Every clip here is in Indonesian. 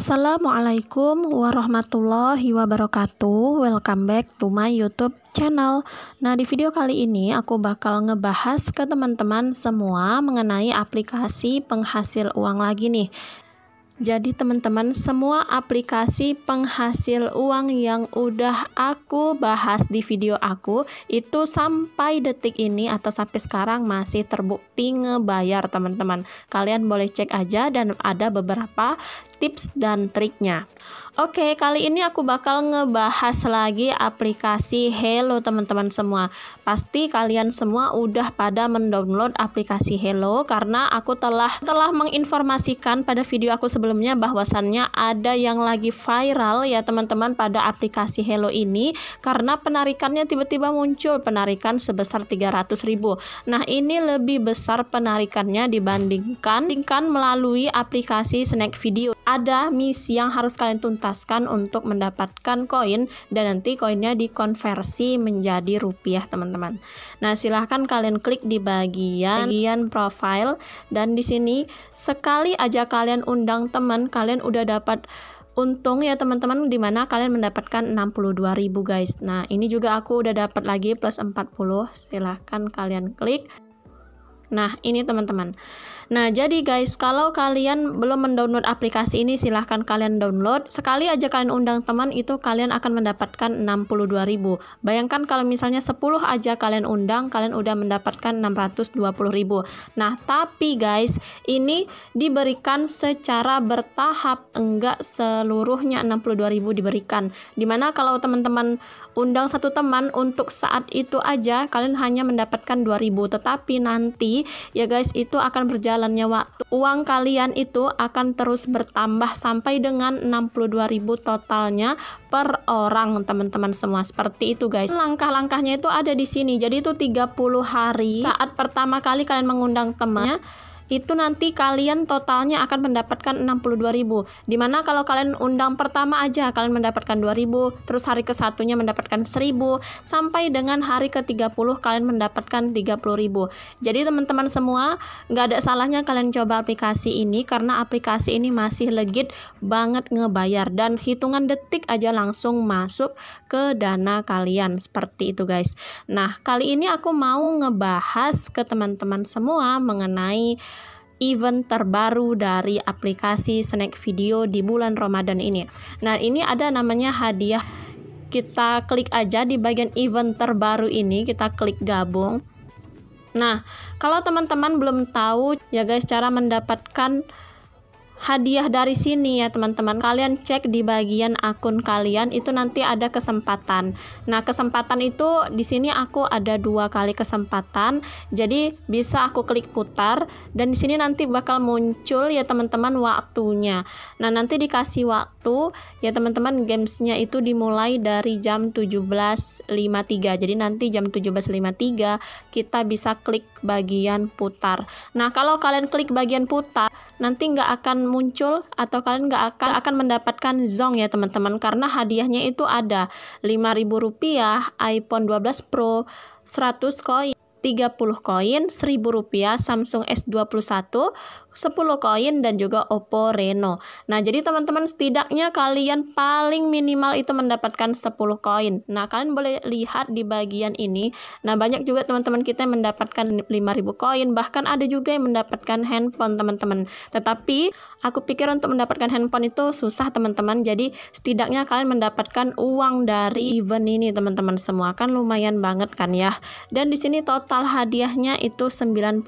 Assalamualaikum warahmatullahi wabarakatuh Welcome back to my youtube channel Nah di video kali ini aku bakal ngebahas ke teman-teman semua Mengenai aplikasi penghasil uang lagi nih jadi teman-teman semua aplikasi penghasil uang yang udah aku bahas di video aku itu sampai detik ini atau sampai sekarang masih terbukti ngebayar teman-teman. Kalian boleh cek aja dan ada beberapa tips dan triknya. Oke, kali ini aku bakal ngebahas lagi aplikasi Hello teman-teman semua. Pasti kalian semua udah pada mendownload aplikasi Hello karena aku telah telah menginformasikan pada video aku sebelumnya bahwasannya ada yang lagi viral ya teman-teman pada aplikasi Hello ini karena penarikannya tiba-tiba muncul penarikan sebesar 300 ribu. Nah, ini lebih besar penarikannya dibandingkan melalui aplikasi Snack Video ada misi yang harus kalian tuntaskan untuk mendapatkan koin dan nanti koinnya dikonversi menjadi rupiah teman-teman. Nah silahkan kalian klik di bagian bagian profile dan di sini sekali aja kalian undang teman kalian udah dapat untung ya teman-teman dimana kalian mendapatkan 62.000 guys nah ini juga aku udah dapat lagi plus 40 silahkan kalian klik Nah, ini teman-teman. Nah, jadi guys, kalau kalian belum mendownload aplikasi ini, silahkan kalian download. Sekali aja kalian undang teman, itu kalian akan mendapatkan 62.000. Bayangkan kalau misalnya 10 aja kalian undang, kalian udah mendapatkan 620.000. Nah, tapi guys, ini diberikan secara bertahap, enggak seluruhnya 62.000 diberikan. Dimana kalau teman-teman undang satu teman untuk saat itu aja, kalian hanya mendapatkan 2.000. Tetapi nanti ya guys itu akan berjalannya waktu uang kalian itu akan terus bertambah sampai dengan 62.000 totalnya per orang teman-teman semua seperti itu guys langkah-langkahnya itu ada di sini jadi itu 30 hari saat pertama kali kalian mengundang temannya itu nanti kalian totalnya akan mendapatkan 62.000 dimana kalau kalian undang pertama aja kalian mendapatkan 2.000 terus hari ke satunya mendapatkan 1.000 sampai dengan hari ke 30 kalian mendapatkan 30.000 jadi teman-teman semua nggak ada salahnya kalian coba aplikasi ini karena aplikasi ini masih legit banget ngebayar dan hitungan detik aja langsung masuk ke dana kalian seperti itu guys nah kali ini aku mau ngebahas ke teman-teman semua mengenai event terbaru dari aplikasi Snack Video di bulan Ramadan ini. Nah, ini ada namanya hadiah. Kita klik aja di bagian event terbaru ini, kita klik gabung. Nah, kalau teman-teman belum tahu ya guys cara mendapatkan hadiah dari sini ya teman-teman kalian cek di bagian akun kalian itu nanti ada kesempatan nah kesempatan itu di sini aku ada dua kali kesempatan jadi bisa aku klik putar dan di sini nanti bakal muncul ya teman-teman waktunya nah nanti dikasih waktu ya teman-teman gamesnya itu dimulai dari jam 17.53 jadi nanti jam 17.53 kita bisa klik bagian putar nah kalau kalian klik bagian putar nanti nggak akan muncul atau kalian nggak akan akan mendapatkan zong ya teman-teman karena hadiahnya itu ada rp rupiah, iPhone 12 Pro, 100 koin. 30 koin, 1000 rupiah, Samsung S21, 10 koin, dan juga Oppo Reno. Nah, jadi teman-teman setidaknya kalian paling minimal itu mendapatkan 10 koin. Nah, kalian boleh lihat di bagian ini. Nah, banyak juga teman-teman kita yang mendapatkan 5000 koin, bahkan ada juga yang mendapatkan handphone teman-teman. Tetapi, aku pikir untuk mendapatkan handphone itu susah teman-teman. Jadi, setidaknya kalian mendapatkan uang dari event ini teman-teman semua. Kan lumayan banget kan ya. Dan di sini total total hadiahnya itu 99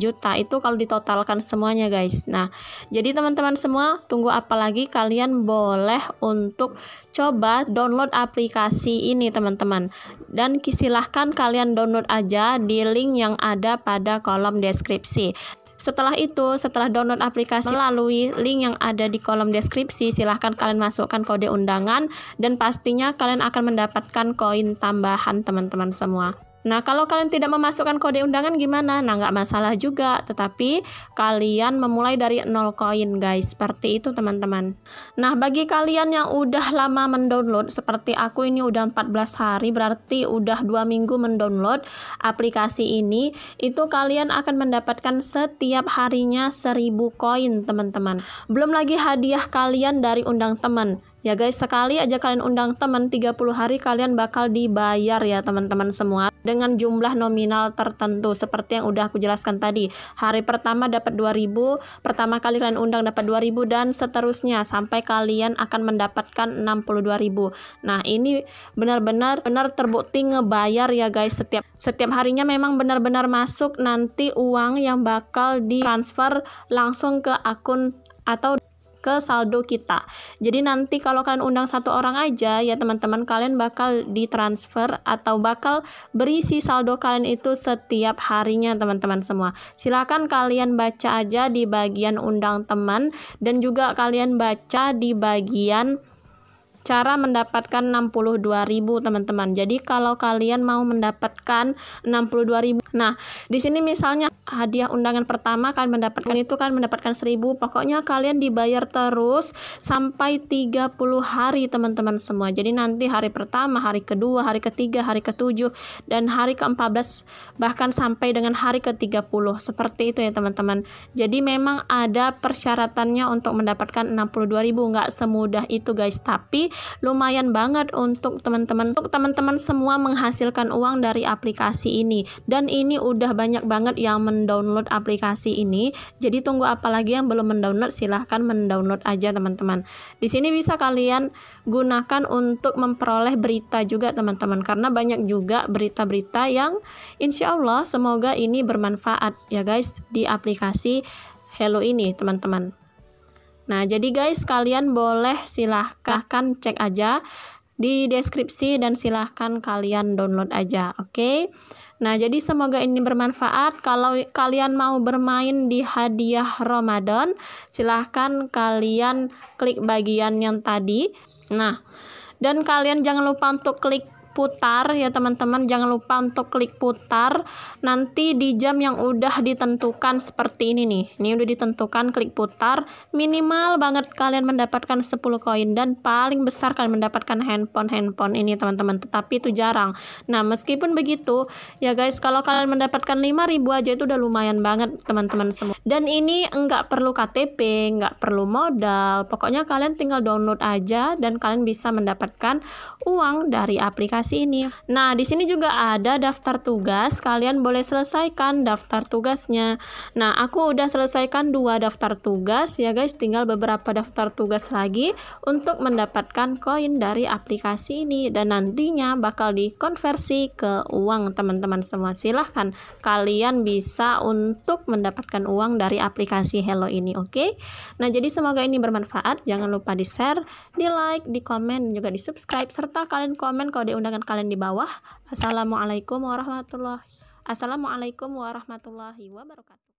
juta itu kalau ditotalkan semuanya guys nah jadi teman-teman semua tunggu apa lagi kalian boleh untuk coba download aplikasi ini teman-teman dan silahkan kalian download aja di link yang ada pada kolom deskripsi setelah itu, setelah download aplikasi melalui link yang ada di kolom deskripsi, silahkan kalian masukkan kode undangan dan pastinya kalian akan mendapatkan koin tambahan teman-teman semua. Nah, kalau kalian tidak memasukkan kode undangan gimana? Nah, nggak masalah juga, tetapi kalian memulai dari 0 koin, guys. Seperti itu, teman-teman. Nah, bagi kalian yang udah lama mendownload, seperti aku ini udah 14 hari, berarti udah dua minggu mendownload aplikasi ini, itu kalian akan mendapatkan setiap harinya 1000 koin, teman-teman. Belum lagi hadiah kalian dari undang teman. Ya guys, sekali aja kalian undang teman 30 hari kalian bakal dibayar ya teman-teman semua dengan jumlah nominal tertentu seperti yang udah aku jelaskan tadi. Hari pertama dapat 2000, pertama kali kalian undang dapat 2000 dan seterusnya sampai kalian akan mendapatkan 62000. Nah, ini benar-benar benar terbukti ngebayar ya guys setiap setiap harinya memang benar-benar masuk nanti uang yang bakal ditransfer langsung ke akun atau ke saldo kita. Jadi nanti kalau kalian undang satu orang aja ya teman-teman kalian bakal ditransfer atau bakal berisi saldo kalian itu setiap harinya teman-teman semua. Silahkan kalian baca aja di bagian undang teman dan juga kalian baca di bagian cara mendapatkan 62.000 teman-teman. Jadi kalau kalian mau mendapatkan 62.000. Nah, di sini misalnya hadiah undangan pertama kalian mendapatkan itu kan mendapatkan 1.000. Pokoknya kalian dibayar terus sampai 30 hari teman-teman semua. Jadi nanti hari pertama, hari kedua, hari ketiga, hari ketujuh dan hari ke-14 bahkan sampai dengan hari ke-30. Seperti itu ya teman-teman. Jadi memang ada persyaratannya untuk mendapatkan 62.000 nggak semudah itu guys, tapi lumayan banget untuk teman-teman untuk teman-teman semua menghasilkan uang dari aplikasi ini. Dan ini udah banyak banget yang mendownload aplikasi ini. Jadi tunggu apalagi yang belum mendownload silahkan mendownload aja teman-teman. Di sini bisa kalian gunakan untuk memperoleh berita juga teman-teman karena banyak juga berita-berita yang insya Allah semoga ini bermanfaat ya guys di aplikasi Hello ini teman-teman. Nah, jadi guys kalian boleh silahkan cek aja di deskripsi dan silahkan kalian download aja, oke? Okay? Nah, jadi semoga ini bermanfaat. Kalau kalian mau bermain di hadiah Ramadan, silahkan kalian klik bagian yang tadi. Nah, dan kalian jangan lupa untuk klik putar ya teman-teman jangan lupa untuk klik putar nanti di jam yang udah ditentukan seperti ini nih ini udah ditentukan klik putar minimal banget kalian mendapatkan 10 koin dan paling besar kalian mendapatkan handphone-handphone ini teman-teman tetapi itu jarang nah meskipun begitu ya guys kalau kalian mendapatkan 5000 aja itu udah lumayan banget teman-teman semua dan ini enggak perlu KTP enggak perlu modal pokoknya kalian tinggal download aja dan kalian bisa mendapatkan uang dari aplikasi aplikasi ini. Nah, di sini juga ada daftar tugas. Kalian boleh selesaikan daftar tugasnya. Nah, aku udah selesaikan dua daftar tugas ya guys. Tinggal beberapa daftar tugas lagi untuk mendapatkan koin dari aplikasi ini dan nantinya bakal dikonversi ke uang teman-teman semua. Silahkan kalian bisa untuk mendapatkan uang dari aplikasi Hello ini, oke? Okay? Nah, jadi semoga ini bermanfaat. Jangan lupa di-share, di-like, di-komen, juga di-subscribe serta kalian komen kode undang pandangan kalian di bawah. Assalamualaikum warahmatullahi Assalamualaikum warahmatullahi wabarakatuh.